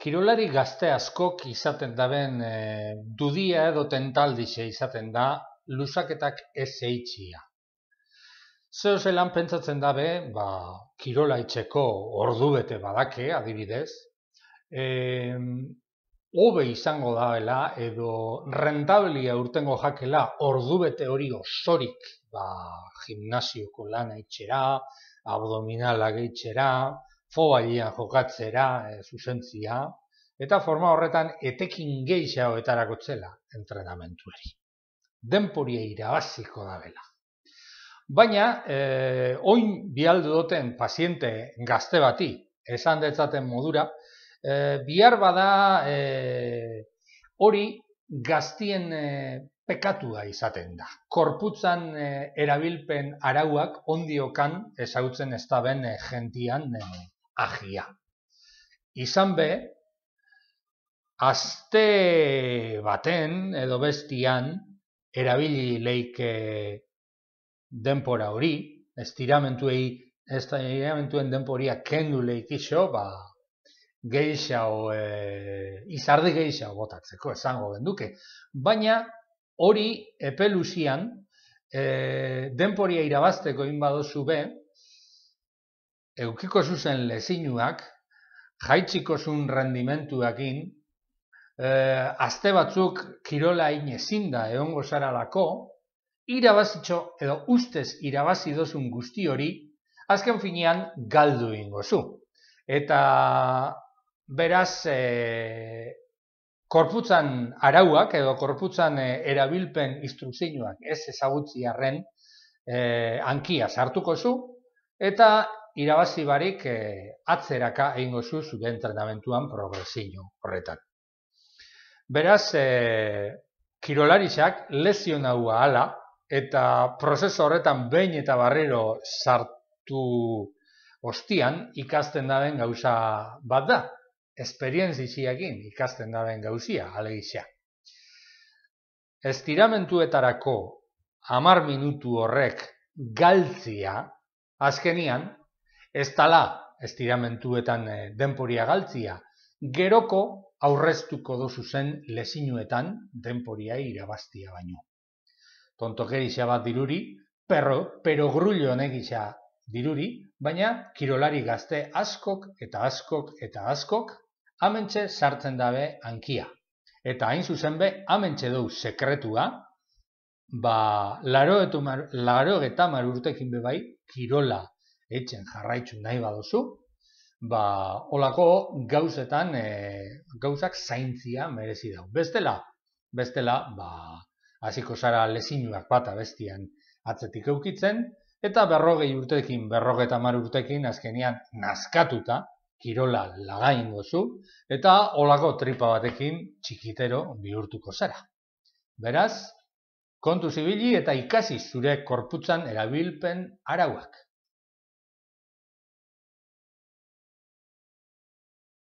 Kirolari gazte askok izaten daben e, dudia edo tentaldixe izaten da lusaketak ez eitzia. Zeo zelan pentsatzen dabe, ba, kirola itxeko ordu badake, adibidez, e, hobe izango daela edo rentabilia urtengo jakela ordu bete hori osorik, ba, gimnazioko lana itxera, abdominalak itxera, fobailian jokatzera, e, zuzentzia, eta forma horretan etekin gehiago etarako txela entrenamentuari. Denporia irabaziko da dela. Baina, e, oin bialdu duten paziente gazte bati, esan detzaten modura, e, bihar bada e, hori gaztien e, pekatua izaten da. Korputzan erabilpen arauak ondiokan ezautzen ez da ben e, ahia, Izan be, azte baten edo bestian erabili leike denpora hori, estiramentuei, estiramentuen denporia kendu leikixo, ba, geixau, e, eh, izardi geixau botatzeko esango benduke. Baina hori epelusian, eh, denporia irabazteko inbadozu be, eukiko zuzen lezinuak, jaitsiko zuen rendimentuakin, e, eh, azte batzuk kirola inezin da egongo zaralako, irabazitxo edo ustez irabazi dozun guzti hori, azken finean galdu ingo Eta beraz, e, korputzan arauak edo korputzan eh, erabilpen instruzioak ez ezagutzi arren, e, ankia sartuko zu, eta irabazi barik eh, atzeraka egingo zu zure entrenamentuan progresio horretan. Beraz, eh, kirolarisak kirolarixak lesio nagua hala eta prozeso horretan behin eta barrero sartu ostian ikasten da gauza bat da. Esperientziziekin ikasten da gauzia alegia. Estiramentuetarako 10 minutu horrek galtzia azkenian ez tala estiramentuetan e, denporia galtzia, geroko aurreztuko dozu zen lezinuetan denporia irabaztia baino. Tontok bat diruri, perro, pero grullo negisa diruri, baina kirolari gazte askok eta askok eta askok, amentxe sartzen dabe ankia. Eta hain zuzen be, amentxe dugu sekretua, ba, laro, etumar, laro eta marurtekin bebai, kirola etxen jarraitzu nahi baduzu, ba, olako gauzetan, e, gauzak zaintzia merezi dau. Bestela, bestela, ba, hasiko zara lezinuak bata bestian atzetik eukitzen, eta berrogei urtekin, berrogeta mar urtekin, azkenian naskatuta, kirola lagain gozu, eta olako tripa batekin txikitero bihurtuko zara. Beraz, kontu zibili eta ikasi zure korputzan erabilpen arauak.